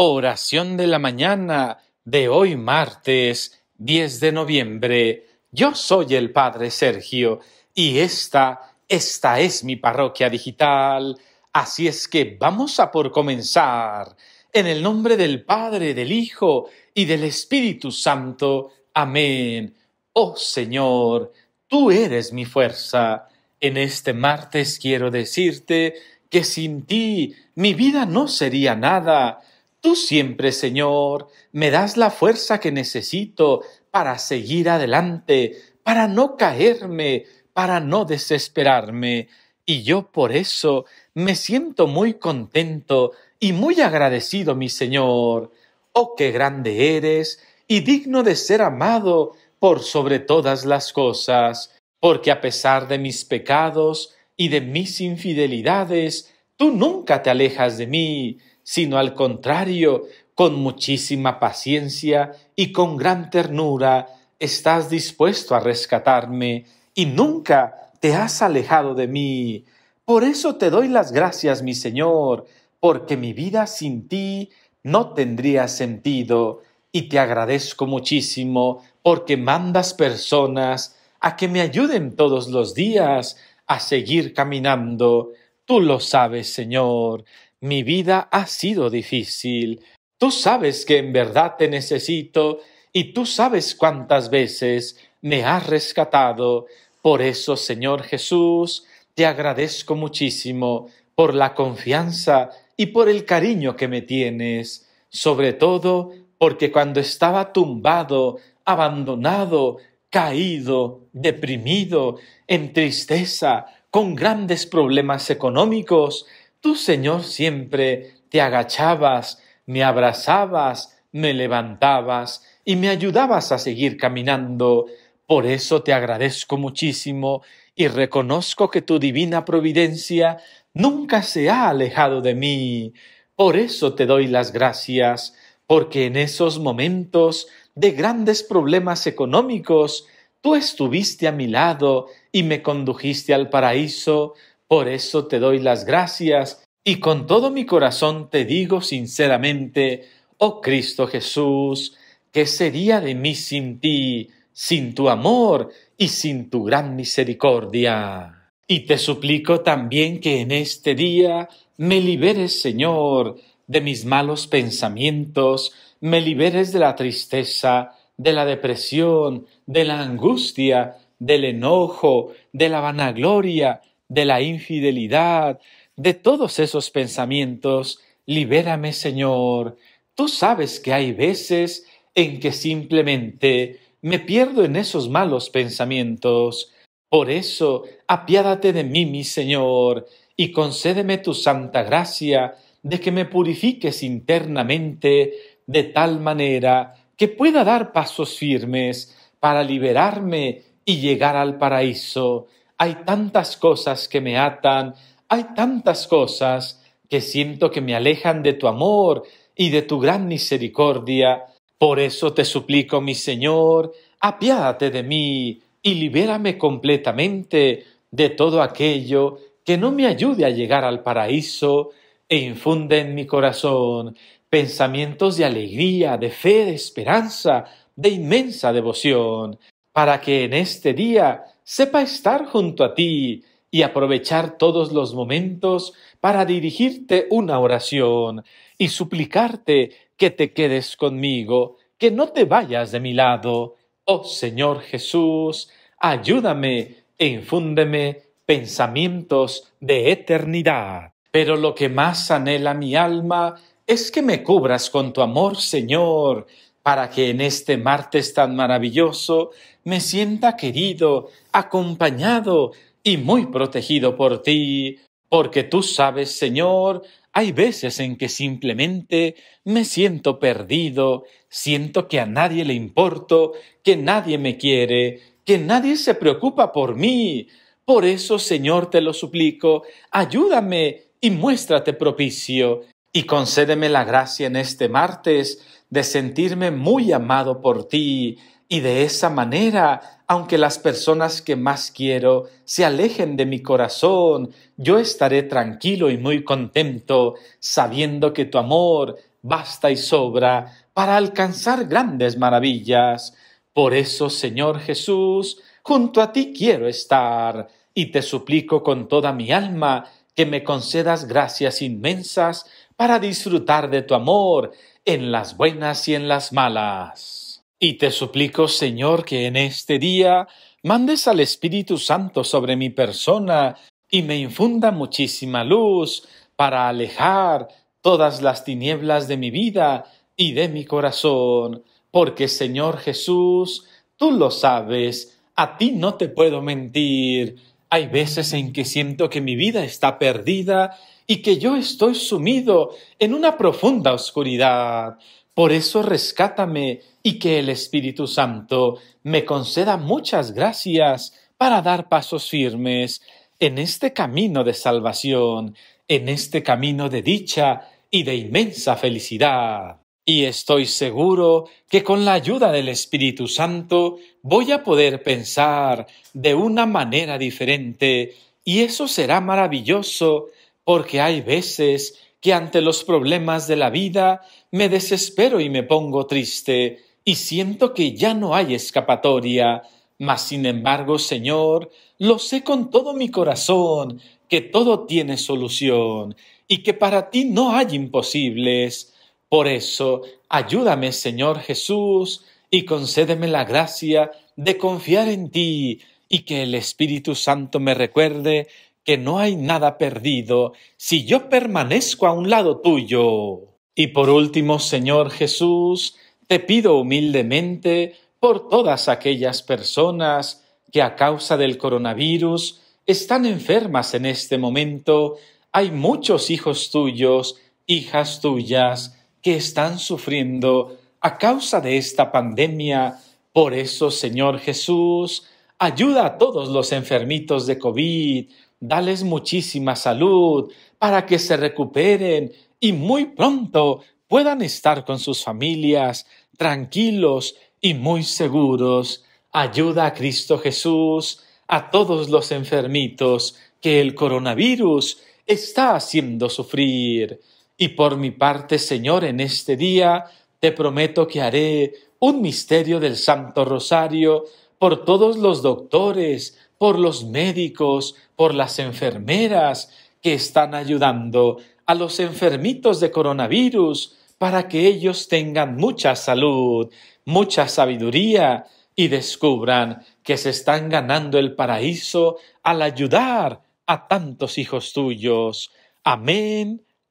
Oración de la mañana de hoy martes 10 de noviembre. Yo soy el Padre Sergio y esta, esta es mi parroquia digital. Así es que vamos a por comenzar. En el nombre del Padre, del Hijo y del Espíritu Santo. Amén. Oh Señor, tú eres mi fuerza. En este martes quiero decirte que sin ti mi vida no sería nada Tú siempre, Señor, me das la fuerza que necesito para seguir adelante, para no caerme, para no desesperarme. Y yo por eso me siento muy contento y muy agradecido, mi Señor. Oh, qué grande eres y digno de ser amado por sobre todas las cosas, porque a pesar de mis pecados y de mis infidelidades, tú nunca te alejas de mí sino al contrario, con muchísima paciencia y con gran ternura estás dispuesto a rescatarme y nunca te has alejado de mí. Por eso te doy las gracias, mi Señor, porque mi vida sin ti no tendría sentido y te agradezco muchísimo porque mandas personas a que me ayuden todos los días a seguir caminando. Tú lo sabes, Señor. Mi vida ha sido difícil. Tú sabes que en verdad te necesito y tú sabes cuántas veces me has rescatado. Por eso, Señor Jesús, te agradezco muchísimo por la confianza y por el cariño que me tienes, sobre todo porque cuando estaba tumbado, abandonado, caído, deprimido, en tristeza, con grandes problemas económicos, Tú, Señor, siempre te agachabas, me abrazabas, me levantabas y me ayudabas a seguir caminando. Por eso te agradezco muchísimo y reconozco que tu divina providencia nunca se ha alejado de mí. Por eso te doy las gracias, porque en esos momentos de grandes problemas económicos, tú estuviste a mi lado y me condujiste al paraíso por eso te doy las gracias y con todo mi corazón te digo sinceramente, oh Cristo Jesús, ¿qué sería de mí sin ti, sin tu amor y sin tu gran misericordia? Y te suplico también que en este día me liberes, Señor, de mis malos pensamientos, me liberes de la tristeza, de la depresión, de la angustia, del enojo, de la vanagloria, de la infidelidad, de todos esos pensamientos, libérame Señor. Tú sabes que hay veces en que simplemente me pierdo en esos malos pensamientos. Por eso, apiádate de mí, mi Señor, y concédeme tu santa gracia de que me purifiques internamente de tal manera que pueda dar pasos firmes para liberarme y llegar al paraíso hay tantas cosas que me atan, hay tantas cosas que siento que me alejan de tu amor y de tu gran misericordia. Por eso te suplico, mi Señor, apiádate de mí y libérame completamente de todo aquello que no me ayude a llegar al paraíso e infunde en mi corazón pensamientos de alegría, de fe, de esperanza, de inmensa devoción para que en este día sepa estar junto a ti y aprovechar todos los momentos para dirigirte una oración y suplicarte que te quedes conmigo, que no te vayas de mi lado. Oh Señor Jesús, ayúdame e infúndeme pensamientos de eternidad. Pero lo que más anhela mi alma es que me cubras con tu amor, Señor, para que en este martes tan maravilloso me sienta querido, acompañado y muy protegido por ti, porque tú sabes, Señor, hay veces en que simplemente me siento perdido, siento que a nadie le importo, que nadie me quiere, que nadie se preocupa por mí. Por eso, Señor, te lo suplico, ayúdame y muéstrate propicio, y concédeme la gracia en este martes de sentirme muy amado por ti y de esa manera, aunque las personas que más quiero se alejen de mi corazón, yo estaré tranquilo y muy contento sabiendo que tu amor basta y sobra para alcanzar grandes maravillas. Por eso, Señor Jesús, junto a ti quiero estar y te suplico con toda mi alma que me concedas gracias inmensas para disfrutar de tu amor en las buenas y en las malas. Y te suplico, Señor, que en este día mandes al Espíritu Santo sobre mi persona y me infunda muchísima luz para alejar todas las tinieblas de mi vida y de mi corazón, porque Señor Jesús, tú lo sabes, a ti no te puedo mentir, hay veces en que siento que mi vida está perdida y que yo estoy sumido en una profunda oscuridad. Por eso rescátame y que el Espíritu Santo me conceda muchas gracias para dar pasos firmes en este camino de salvación, en este camino de dicha y de inmensa felicidad y estoy seguro que con la ayuda del Espíritu Santo voy a poder pensar de una manera diferente y eso será maravilloso porque hay veces que ante los problemas de la vida me desespero y me pongo triste y siento que ya no hay escapatoria. Mas, sin embargo, Señor, lo sé con todo mi corazón, que todo tiene solución y que para ti no hay imposibles por eso, ayúdame, Señor Jesús, y concédeme la gracia de confiar en ti y que el Espíritu Santo me recuerde que no hay nada perdido si yo permanezco a un lado tuyo. Y por último, Señor Jesús, te pido humildemente por todas aquellas personas que a causa del coronavirus están enfermas en este momento. Hay muchos hijos tuyos, hijas tuyas, que están sufriendo a causa de esta pandemia. Por eso, Señor Jesús, ayuda a todos los enfermitos de COVID, dales muchísima salud para que se recuperen y muy pronto puedan estar con sus familias tranquilos y muy seguros. Ayuda a Cristo Jesús a todos los enfermitos que el coronavirus está haciendo sufrir. Y por mi parte, Señor, en este día te prometo que haré un misterio del Santo Rosario por todos los doctores, por los médicos, por las enfermeras que están ayudando a los enfermitos de coronavirus para que ellos tengan mucha salud, mucha sabiduría y descubran que se están ganando el paraíso al ayudar a tantos hijos tuyos. Amén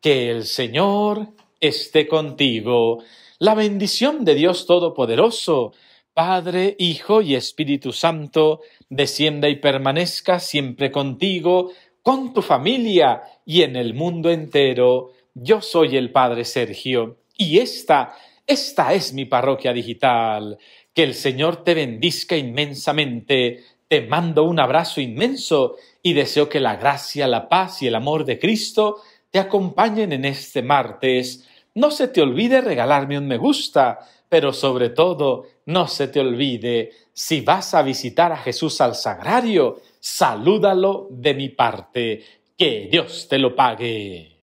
Que el Señor esté contigo. La bendición de Dios Todopoderoso, Padre, Hijo y Espíritu Santo, descienda y permanezca siempre contigo, con tu familia y en el mundo entero. Yo soy el Padre Sergio y esta, esta es mi parroquia digital. Que el Señor te bendizca inmensamente. Te mando un abrazo inmenso y deseo que la gracia, la paz y el amor de Cristo te acompañen en este martes. No se te olvide regalarme un me gusta, pero sobre todo, no se te olvide, si vas a visitar a Jesús al sagrario, salúdalo de mi parte. Que Dios te lo pague.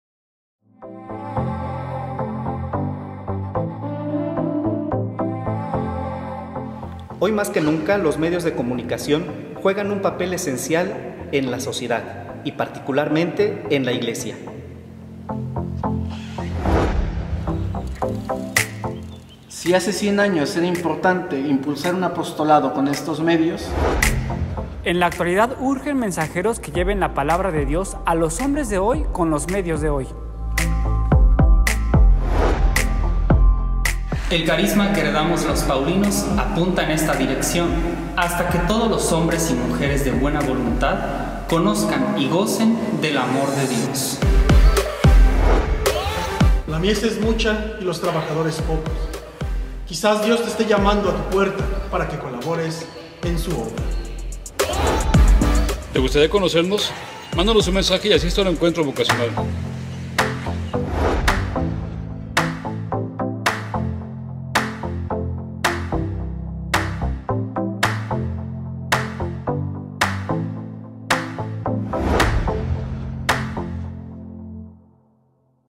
Hoy más que nunca los medios de comunicación juegan un papel esencial en la sociedad y particularmente en la iglesia. Si hace 100 años era importante impulsar un apostolado con estos medios, en la actualidad urgen mensajeros que lleven la palabra de Dios a los hombres de hoy con los medios de hoy. El carisma que heredamos los paulinos apunta en esta dirección, hasta que todos los hombres y mujeres de buena voluntad conozcan y gocen del amor de Dios. La mies es mucha y los trabajadores pocos. Quizás Dios te esté llamando a tu puerta para que colabores en su obra. ¿Te gustaría conocernos? Mándanos un mensaje y asiste al encuentro vocacional.